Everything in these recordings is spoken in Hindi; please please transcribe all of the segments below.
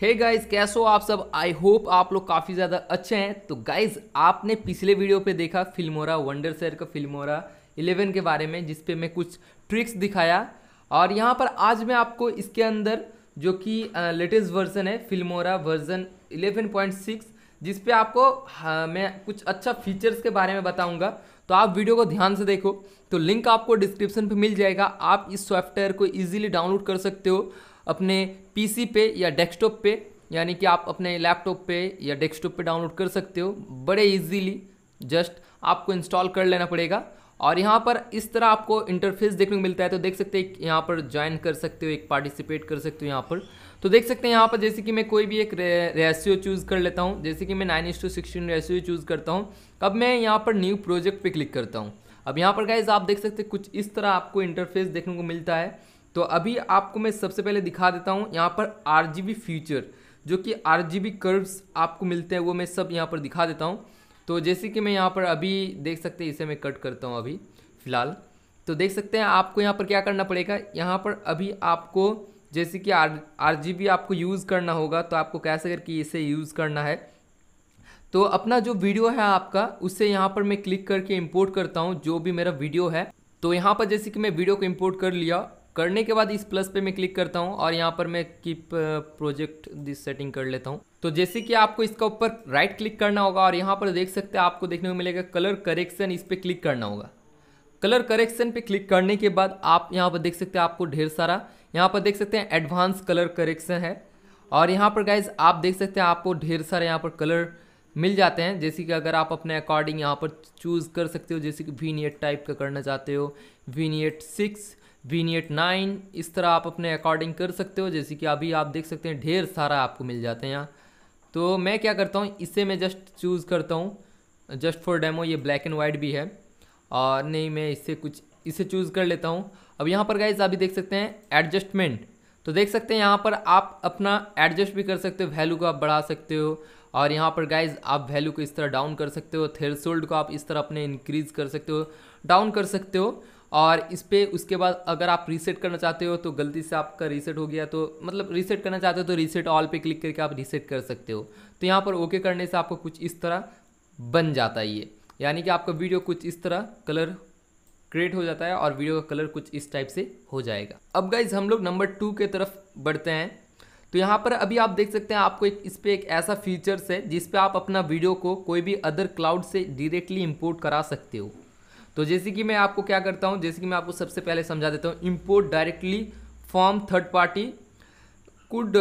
हे गाइज कैसे हो आप सब आई होप आप लोग काफ़ी ज़्यादा अच्छे हैं तो गाइज आपने पिछले वीडियो पे देखा फिल्मोरा वंडर सर का फिल्मोरा 11 के बारे में जिस पे मैं कुछ ट्रिक्स दिखाया और यहाँ पर आज मैं आपको इसके अंदर जो कि लेटेस्ट वर्जन है फिल्मोरा वर्जन 11.6 जिस पे आपको हाँ, मैं कुछ अच्छा फीचर्स के बारे में बताऊँगा तो आप वीडियो को ध्यान से देखो तो लिंक आपको डिस्क्रिप्शन पे मिल जाएगा आप इस सॉफ्टवेयर को इजीली डाउनलोड कर सकते हो अपने पीसी पे या डेस्कटॉप पे यानी कि आप अपने लैपटॉप पे या डेस्कटॉप पे डाउनलोड कर सकते हो बड़े इजीली जस्ट आपको इंस्टॉल कर लेना पड़ेगा और यहाँ पर इस तरह आपको इंटरफेस देखने को मिलता है तो देख सकते हैं यहाँ पर ज्वाइन कर सकते हो एक पार्टिसिपेट कर सकते हो यहाँ पर तो देख सकते हैं यहाँ पर जैसे कि मैं कोई भी एक रेशियो चूज़ कर लेता हूँ जैसे कि मैं नाइन इंस टू सिक्सटीन रेशियो चूज़ करता हूँ अब मैं यहाँ पर न्यू प्रोजेक्ट पर क्लिक करता हूँ अब यहाँ पर गाइज आप देख सकते कुछ इस तरह आपको इंटरफेस देखने को मिलता है तो अभी आपको मैं सबसे पहले दिखा देता हूँ यहाँ पर आर फ्यूचर जो कि आर कर्व्स आपको मिलते हैं वो मैं सब यहाँ पर दिखा देता हूँ तो जैसे कि मैं यहाँ पर अभी देख सकते हैं इसे मैं कट करता हूँ अभी फ़िलहाल तो देख सकते हैं आपको यहाँ पर क्या करना पड़ेगा यहाँ पर अभी आपको जैसे कि आर आर आपको यूज़ करना होगा तो आपको कैसे करके इसे यूज़ करना है तो अपना जो वीडियो है आपका उससे यहाँ पर मैं क्लिक करके इम्पोर्ट करता हूँ जो भी मेरा वीडियो है तो यहाँ पर जैसे कि मैं वीडियो को इम्पोर्ट कर लिया करने के बाद इस प्लस पे मैं क्लिक करता हूँ और यहाँ पर मैं कीप प्रोजेक्ट दिस सेटिंग कर लेता हूँ तो जैसे कि आपको इसका ऊपर राइट क्लिक करना होगा और यहाँ पर देख सकते हैं आपको देखने को मिलेगा कलर करेक्शन इस पर क्लिक करना होगा कलर करेक्शन पे क्लिक करने के बाद आप यहाँ पर देख सकते हैं आपको ढेर सारा यहाँ पर देख सकते हैं एडवांस कलर करेक्शन है और यहाँ पर गाइज आप देख सकते हैं आपको ढेर सारे यहाँ पर कलर मिल जाते हैं जैसे कि अगर आप अपने अकॉर्डिंग यहाँ पर चूज़ कर सकते हो जैसे कि वीनियट टाइप e का करना चाहते हो vignette six vignette e nine इस तरह आप अपने अकॉर्डिंग कर सकते हो जैसे कि अभी आप देख सकते हैं ढेर सारा आपको मिल जाते हैं यहाँ तो मैं क्या करता हूँ इसे मैं जस्ट चूज़ करता हूँ जस्ट फॉर डेमो ये ब्लैक एंड वाइट भी है और नहीं मैं इससे कुछ इसे चूज़ कर लेता हूँ अब यहाँ पर गाइज अभी देख सकते हैं एडजस्टमेंट तो देख सकते हैं यहाँ पर आप अपना एडजस्ट भी कर सकते हो वैल्यू को आप बढ़ा सकते हो और यहाँ पर गाइज आप वैल्यू को इस तरह डाउन कर सकते हो थ्रेसोल्ड को आप इस तरह अपने इंक्रीज कर सकते हो डाउन कर सकते हो और इस पर उसके बाद अगर आप रीसेट करना चाहते हो तो गलती से आपका रीसेट हो गया तो मतलब रीसेट करना चाहते हो तो रीसेट ऑल पे क्लिक करके आप रीसेट कर सकते हो तो यहाँ पर ओके करने से आपको कुछ इस तरह बन जाता है ये यानी कि आपका वीडियो कुछ इस तरह कलर क्रिएट हो जाता है और वीडियो का कलर कुछ इस टाइप से हो जाएगा अब गाइज हम लोग नंबर टू के तरफ बढ़ते हैं तो यहाँ पर अभी आप देख सकते हैं आपको एक इस पर एक ऐसा फीचर्स है जिस पर आप अपना वीडियो को कोई भी अदर क्लाउड से डायरेक्टली इंपोर्ट करा सकते हो तो जैसे कि मैं आपको क्या करता हूँ जैसे कि मैं आपको सबसे पहले समझा देता हूँ import directly from third party cloud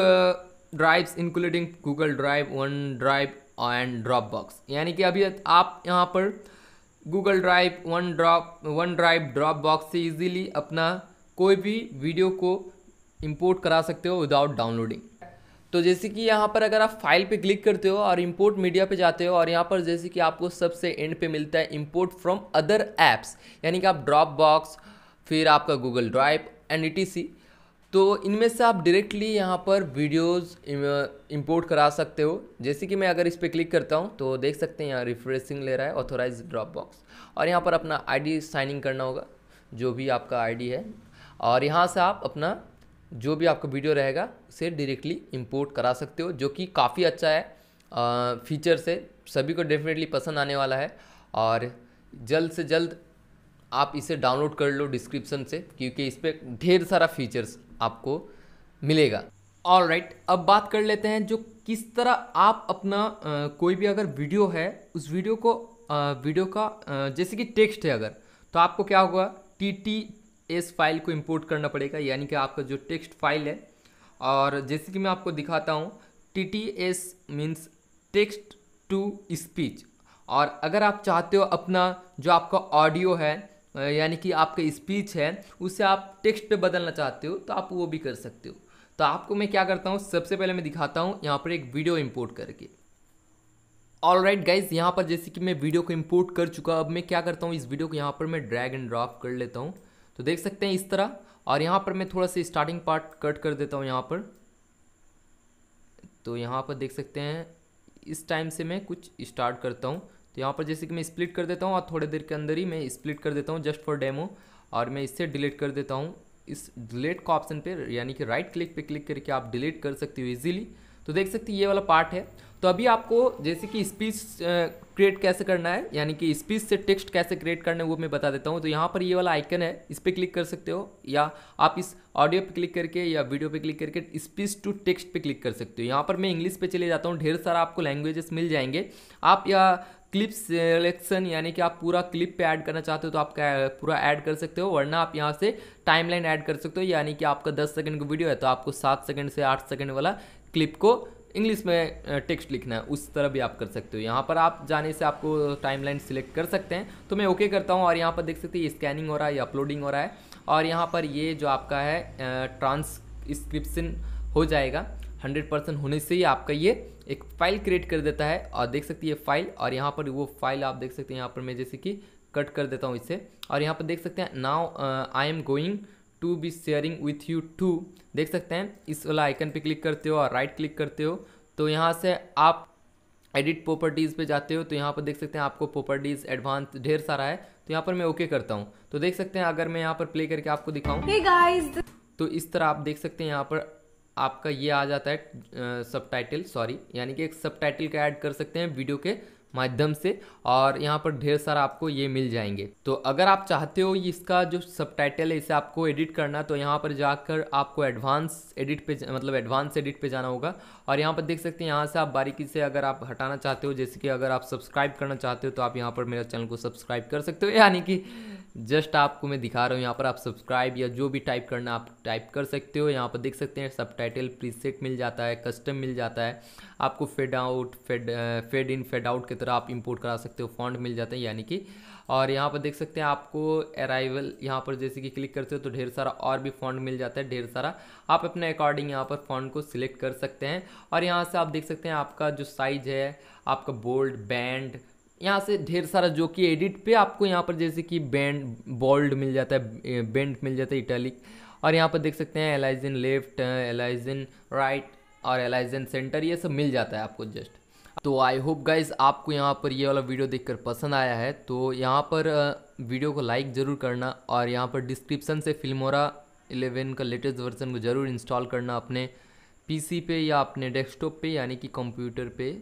drives including Google Drive OneDrive and Dropbox यानी कि अभी आप यहाँ पर Google Drive one drop OneDrive Dropbox से इजीली अपना कोई भी वीडियो को इंपोर्ट करा सकते हो विदाउट डाउनलोडिंग तो जैसे कि यहाँ पर अगर आप फाइल पे क्लिक करते हो और इंपोर्ट मीडिया पे जाते हो और यहाँ पर जैसे कि आपको सबसे एंड पे मिलता है इंपोर्ट फ्रॉम अदर ऐप्स यानी कि आप ड्रॉप बॉक्स फिर आपका गूगल ड्राइव एंड ई तो इनमें से आप डायरेक्टली यहाँ पर वीडियोस इंपोर्ट करा सकते हो जैसे कि मैं अगर इस पर क्लिक करता हूँ तो देख सकते हैं यहाँ रिफ्रेशिंग ले रहा है ऑथोराइज ड्रॉप बॉक्स और यहाँ पर अपना आईडी डी साइनिंग करना होगा जो भी आपका आईडी है और यहाँ से आप अपना जो भी आपका वीडियो रहेगा उसे डायरेक्टली इंपोर्ट करा सकते हो जो कि काफ़ी अच्छा है फीचर से सभी को डेफिनेटली पसंद आने वाला है और जल्द से जल्द आप इसे डाउनलोड कर लो डिस्क्रिप्शन से क्योंकि इस पर ढेर सारा फीचर्स आपको मिलेगा ऑल राइट right, अब बात कर लेते हैं जो किस तरह आप अपना आ, कोई भी अगर वीडियो है उस वीडियो को आ, वीडियो का आ, जैसे कि टेक्स्ट है अगर तो आपको क्या होगा टी टी एस फाइल को इंपोर्ट करना पड़ेगा यानी कि आपका जो टेक्स्ट फाइल है और जैसे कि मैं आपको दिखाता हूँ T T S means text to speech और अगर आप चाहते हो अपना जो आपका ऑडियो है यानी कि आपका स्पीच है उसे आप टेक्स्ट पे बदलना चाहते हो तो आप वो भी कर सकते हो तो आपको मैं क्या करता हूँ सबसे पहले मैं दिखाता हूँ यहाँ पर एक वीडियो इंपोर्ट करके ऑल राइट गाइज यहाँ पर जैसे कि मैं वीडियो को इंपोर्ट कर चुका अब मैं क्या करता हूँ इस वीडियो को यहाँ पर मैं ड्रैग एंड ड्रॉप कर लेता हूँ तो देख सकते हैं इस तरह और यहाँ पर मैं थोड़ा सा स्टार्टिंग पार्ट कट कर देता हूँ यहाँ पर तो यहाँ पर देख सकते हैं इस टाइम से मैं कुछ स्टार्ट करता हूँ तो यहाँ पर जैसे कि मैं स्प्लिट कर देता हूँ और थोड़ी देर के अंदर ही मैं स्प्लिट कर देता हूँ जस्ट फॉर डेमो और मैं इससे डिलीट कर देता हूँ इस डिलीट का ऑप्शन पे यानी कि राइट क्लिक पे क्लिक करके आप डिलीट कर सकते हो इजीली तो देख सकते ये वाला पार्ट है तो अभी आपको जैसे कि स्पीच क्रिएट कैसे करना है यानी कि स्पीच से टेक्स्ट कैसे क्रिएट करना है वो मैं बता देता हूँ तो यहाँ पर ये वाला आइकन है इस पर क्लिक कर सकते हो या आप इस ऑडियो पे क्लिक करके या वीडियो पे क्लिक करके स्पीच टू टेक्स्ट पे क्लिक कर सकते हो यहाँ पर मैं इंग्लिश पे चले जाता हूँ ढेर सारा आपको लैंग्वेजेस मिल जाएंगे आप या क्लिप सेलेक्शन यानी कि आप पूरा क्लिप पे ऐड करना चाहते हो तो आप पूरा ऐड कर सकते हो वरना आप यहाँ से टाइमलाइन ऐड कर सकते हो यानी कि आपका 10 सेकंड का वीडियो है तो आपको 7 सेकंड से 8 सेकंड वाला क्लिप को इंग्लिश में टेक्स्ट लिखना है उस तरह भी आप कर सकते हो यहाँ पर आप जाने से आपको टाइमलाइन सिलेक्ट कर सकते हैं तो मैं ओके करता हूँ और यहाँ पर देख सकते हैं स्कैनिंग हो रहा है या अपलोडिंग हो रहा है और यहाँ पर ये जो आपका है ट्रांसक्रिप्शन हो जाएगा 100 परसेंट होने से ही आपका ये एक फाइल क्रिएट कर देता है और देख सकते हैं ये फाइल और यहाँ पर वो फाइल आप देख सकते हैं यहाँ पर मैं जैसे कि कट कर देता हूँ इसे और यहाँ पर देख सकते हैं now I am going to be sharing with you to देख सकते हैं इस वाला आइकन पे क्लिक करते हो और राइट क्लिक करते हो तो यहाँ से आप एडिट प्रॉपर्टीज़ पे जाते हो तो यहाँ पर देख सकते हैं आपको प्रॉपर्टीज़ एडवांस ढेर सारा है तो यहाँ पर मैं ओके करता हूँ तो देख सकते हैं अगर मैं यहाँ पर प्ले करके आपको दिखाऊँ hey तो इस तरह आप देख सकते हैं यहाँ पर आपका ये आ जाता है सब टाइटल सॉरी यानी कि एक सब टाइटल का ऐड कर सकते हैं वीडियो के माध्यम से और यहाँ पर ढेर सारा आपको ये मिल जाएंगे तो अगर आप चाहते हो इसका जो सब है इसे आपको एडिट करना तो यहाँ पर जाकर आपको एडवांस एडिट पे मतलब एडवांस एडिट पे जाना होगा और यहाँ पर देख सकते हैं यहाँ से आप बारीकी से अगर आप हटाना चाहते हो जैसे कि अगर आप सब्सक्राइब करना चाहते हो तो आप यहाँ पर मेरे चैनल को सब्सक्राइब कर सकते हो यानी कि जस्ट आपको मैं दिखा रहा हूँ यहाँ पर आप सब्सक्राइब या जो भी टाइप करना आप टाइप कर सकते हो यहाँ पर देख सकते हैं सब टाइटल मिल जाता है कस्टम मिल जाता है आपको fade out fade fade in fade out की तरह आप इम्पोर्ट करा सकते हो फॉन्ड मिल जाते हैं यानी कि और यहाँ पर देख सकते हैं आपको अराइवल यहाँ पर जैसे कि क्लिक करते हो तो ढेर सारा और भी फॉन्ड मिल जाता है ढेर सारा आप अपने अकॉर्डिंग यहाँ पर फॉन्ड को सिलेक्ट कर सकते हैं और यहाँ से आप देख सकते हैं आपका जो साइज है आपका बोल्ड बैंड यहाँ से ढेर सारा जो कि एडिट पे आपको यहाँ पर जैसे कि बैंड बोल्ड मिल जाता है बेंड मिल जाता है इटैलिक और यहाँ पर देख सकते हैं एलाइजन लेफ्ट एलाइजन राइट और एलाइजन सेंटर ये सब मिल जाता है आपको जस्ट तो आई होप गाइज आपको यहाँ पर ये वाला वीडियो देखकर पसंद आया है तो यहाँ पर वीडियो को लाइक ज़रूर करना और यहाँ पर डिस्क्रिप्सन से फिल्मोरा एलेवन का लेटेस्ट वर्जन को ज़रूर इंस्टॉल करना अपने पीसी पे या अपने डेस्कटॉप पे यानी कि कंप्यूटर पे